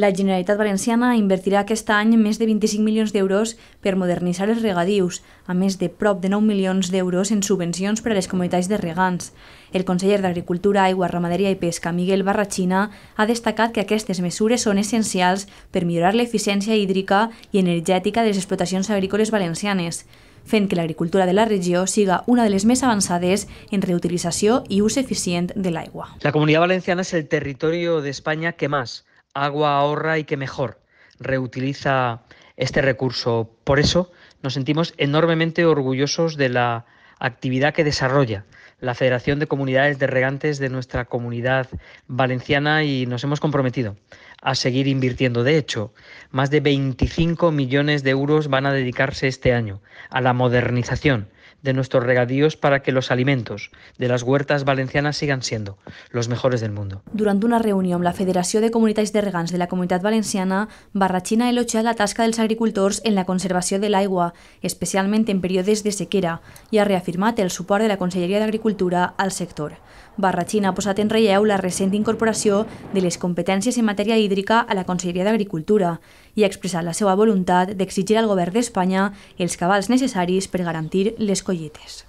La Generalitat Valenciana invertirà aquest any més de 25 milions d'euros per modernitzar els regadius, a més de prop de 9 milions d'euros en subvencions per a les comunitats de regants. El conseller d'Agricultura, Aigua, Ramaderia i Pesca, Miguel Barrachina, ha destacat que aquestes mesures són essencials per millorar l'eficiència hídrica i energètica de les explotacions agrícoles valencianes, fent que l'agricultura de la regió siga una de les més avançades en reutilització i ús eficient de l'aigua. La Comunitat Valenciana és el territori d'Espanya que més agua ahorra y que mejor reutiliza este recurso. Por eso nos sentimos enormemente orgullosos de la actividad que desarrolla la Federación de Comunidades de Regantes de nuestra comunidad valenciana y nos hemos comprometido a seguir invirtiendo. De hecho, más de 25 millones de euros van a dedicarse este año a la modernización de nuestros regadíos para que los alimentos de las huertas valencianas sigan siendo los mejores del mundo. Durant una reunió amb la Federació de Comunitats de Regants de la Comunitat Valenciana, barrachina ha la tasca dels agricultors en la conservació de l'aigua, especialment en períodes de sequera, i ha reafirmat el suport de la Conselleria d'Agricultura al sector. Barrachina ha posat en relleu la recent incorporació de les competències en matèria hídrica a la Conselleria d'Agricultura i ha expressat la seva voluntat d'exigir al govern d'Espanya els cabals necessaris per garantir les collites.